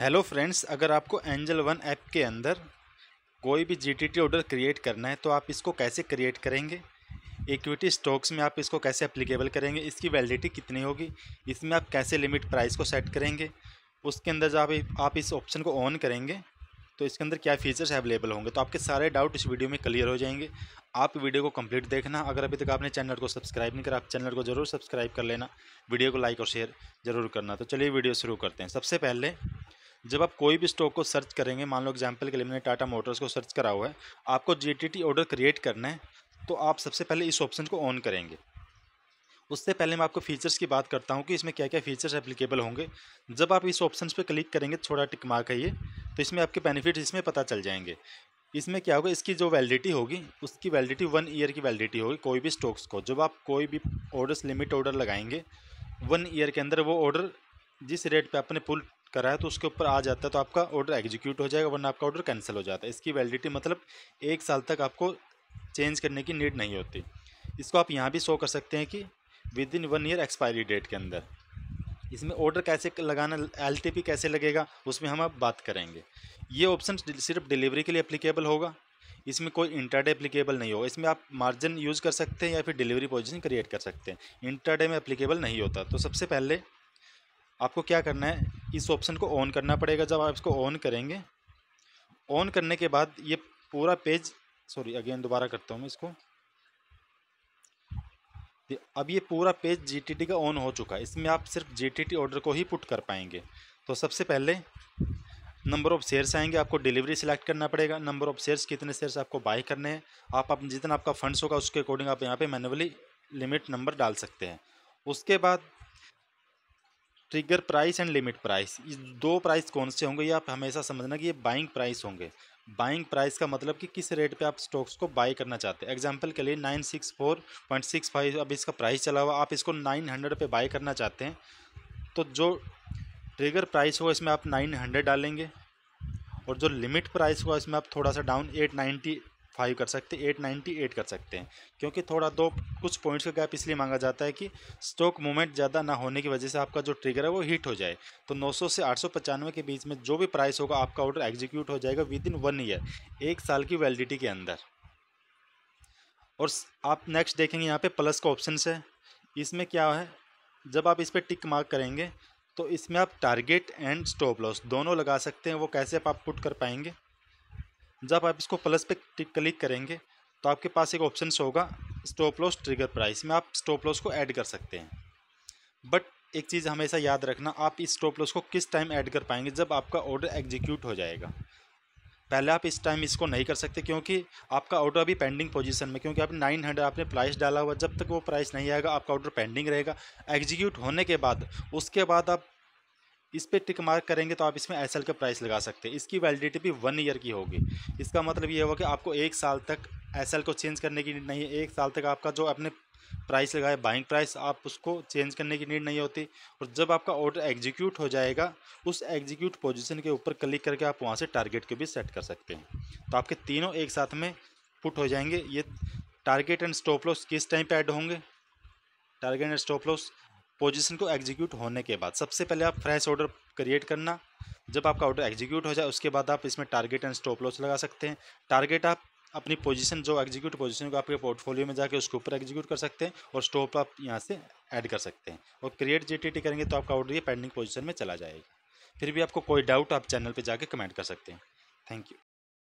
hello friends अगर आपको angel one app के अंदर कोई भी जी टी ऑर्डर क्रिएट करना है तो आप इसको कैसे क्रिएट करेंगे इक्विटी स्टॉक्स में आप इसको कैसे अप्लीकेबल करेंगे इसकी वैलिडिटी कितनी होगी इसमें आप कैसे लिमिट प्राइस को सेट करेंगे उसके अंदर जब आप, आप इस ऑप्शन को ऑन करेंगे तो इसके अंदर क्या फीचर्स अवेलेबल होंगे तो आपके सारे डाउट इस वीडियो में क्लियर हो जाएंगे आप वीडियो को कंप्लीट देखना अगर अभी तक आपने चैनल को सब्सक्राइब नहीं करा आप चैनल को ज़रूर सब्सक्राइब कर लेना वीडियो को लाइक और शेयर ज़रूर करना तो चलिए वीडियो शुरू करते हैं सबसे पहले जब आप कोई भी स्टॉक को सर्च करेंगे मान लो एग्जाम्पल के लिए मैंने टाटा मोटर्स को सर्च करा हुआ है आपको जी ऑर्डर क्रिएट करना है तो आप सबसे पहले इस ऑप्शन को ऑन करेंगे उससे पहले मैं आपको फीचर्स की बात करता हूँ कि इसमें क्या क्या फीचर्स एप्लीकेबल होंगे जब आप इस ऑप्शन पर क्लिक करेंगे थोड़ा टिक मार्क है ये तो इसमें आपके बेनिफिट्स इसमें पता चल जाएंगे इसमें क्या होगा इसकी जो वैलिडिटी होगी उसकी वैलिडिटी वन ईयर की वैलिडिटी होगी कोई भी स्टॉक्स को जब आप कोई भी ऑर्डर्स लिमिट ऑर्डर लगाएंगे वन ईयर के अंदर वो ऑर्डर जिस रेट पे आपने पुल करा है तो उसके ऊपर आ जाता है तो आपका ऑर्डर एग्जीक्यूट हो जाएगा वरना आपका ऑर्डर कैंसिल हो जाता है इसकी वैलिडिटी मतलब एक साल तक आपको चेंज करने की नीड नहीं होती इसको आप यहाँ भी शो कर सकते हैं कि within one year expiry date के अंदर इसमें ऑर्डर कैसे लगाना एल कैसे लगेगा उसमें हम आप बात करेंगे ये ऑप्शन सिर्फ डिलीवरी के लिए अप्लीकेबल होगा इसमें कोई इंटरडे अप्लीकेबल नहीं होगा इसमें आप मार्जिन यूज़ कर सकते हैं या फिर डिलीवरी पोजिशन क्रिएट कर सकते हैं इंटरडे में अप्लीकेबल नहीं होता तो सबसे पहले आपको क्या करना है इस ऑप्शन को ऑन करना पड़ेगा जब आप इसको ऑन करेंगे ऑन करने के बाद ये पूरा पेज सॉरी अगेन दोबारा करता हूँ मैं इसको अब ये पूरा पेज जीटीटी का ऑन हो चुका है इसमें आप सिर्फ जीटीटी ऑर्डर को ही पुट कर पाएंगे तो सबसे पहले नंबर ऑफ़ शेयर्स आएंगे आपको डिलीवरी सेलेक्ट करना पड़ेगा नंबर ऑफ़ शेयर्स कितने शेयर्स आपको बाय करने हैं आप आप जितना आपका फंड्स होगा उसके अकॉर्डिंग आप यहाँ पे मैनुअली लिमिट नंबर डाल सकते हैं उसके बाद trigger price and limit price दो प्राइस कौन से होंगे ये आप हमेशा समझना कि ये बाइंग प्राइस होंगे बाइंग प्राइस का मतलब कि किस रेट पे आप स्टॉक्स को बाई करना चाहते हैं एग्जांपल के लिए nine six four point six five अब इसका प्राइस चला हुआ आप इसको नाइन हंड्रेड पर बाई करना चाहते हैं तो जो ट्रिगर प्राइस होगा इसमें आप नाइन हंड्रेड डालेंगे और जो लिमिट प्राइस होगा इसमें आप थोड़ा सा डाउन एट नाइन्टी फाइव कर सकते एट नाइन्टी एट कर सकते हैं क्योंकि थोड़ा दो कुछ पॉइंट्स का गैप इसलिए मांगा जाता है कि स्टॉक मूवमेंट ज़्यादा ना होने की वजह से आपका जो ट्रिगर है वो हिट हो जाए तो 900 से आठ के बीच में जो भी प्राइस होगा आपका ऑर्डर एग्जीक्यूट हो जाएगा विद इन वन ईयर एक साल की वैलिडिटी के अंदर और आप नेक्स्ट देखेंगे यहाँ पर प्लस का ऑप्शन है इसमें क्या है जब आप इस पर टिक मार्क करेंगे तो इसमें आप टारगेट एंड स्टॉप लॉस दोनों लगा सकते हैं वो कैसे आप पुट कर पाएंगे जब आप इसको प्लस पे क्लिक करेंगे तो आपके पास एक ऑप्शन होगा स्टॉप लॉस ट्रिगर प्राइस में आप स्टॉप लॉस को ऐड कर सकते हैं बट एक चीज़ हमेशा याद रखना आप इस स्टॉप लॉस को किस टाइम ऐड कर पाएंगे जब आपका ऑर्डर एग्जीक्यूट हो जाएगा पहले आप इस टाइम इसको नहीं कर सकते क्योंकि आपका ऑर्डर अभी पेंडिंग पोजीशन में क्योंकि आपने नाइन हंड्रेड आपने प्राइस डाला हुआ जब तक वो प्राइस नहीं आएगा आपका ऑर्डर पेंडिंग रहेगा एग्जीक्यूट होने के बाद उसके बाद आप इस पर टिक मार्क करेंगे तो आप इसमें एस एल का प्राइस लगा सकते हैं इसकी वैलिडिटी भी वन ईयर की होगी इसका मतलब ये होगा कि आपको एक साल तक एस एल को चेंज करने की नीड नहीं है एक साल तक आपका जो अपने प्राइस लगाए बाइंग प्राइस आप उसको चेंज करने की नीड नहीं होती और जब आपका ऑर्डर एग्जीक्यूट हो जाएगा उस एग्जीक्यूट पोजीशन के ऊपर क्लिक करके आप वहाँ से टारगेट के भी सेट कर सकते हैं तो आपके तीनों एक साथ में पुट हो जाएंगे ये टारगेट एंड स्टॉप लॉस किस टाइम पे ऐड होंगे target and stop loss position को एग्जीक्यूट होने के बाद सबसे पहले आप फ्रेश ऑर्डर क्रिएट करना जब आपका ऑर्डर एग्जीक्यूट हो जाए उसके बाद आप इसमें टारगेट एंड स्टॉप लॉस लगा सकते हैं टारगेट आप अपनी पोजीशन जो एग्जीक्यूट पोजीशन को आपके पोर्टफोलियो में जाके उसके ऊपर एग्जीक्यूट कर सकते हैं और स्टॉप आप यहाँ से ऐड कर सकते हैं और क्रिएट टी करेंगे तो आपका ऑर्डर ये पेंडिंग पोजीशन में चला जाएगा फिर भी आपको कोई डाउट आप चैनल पर जाके कमेंट कर सकते हैं थैंक यू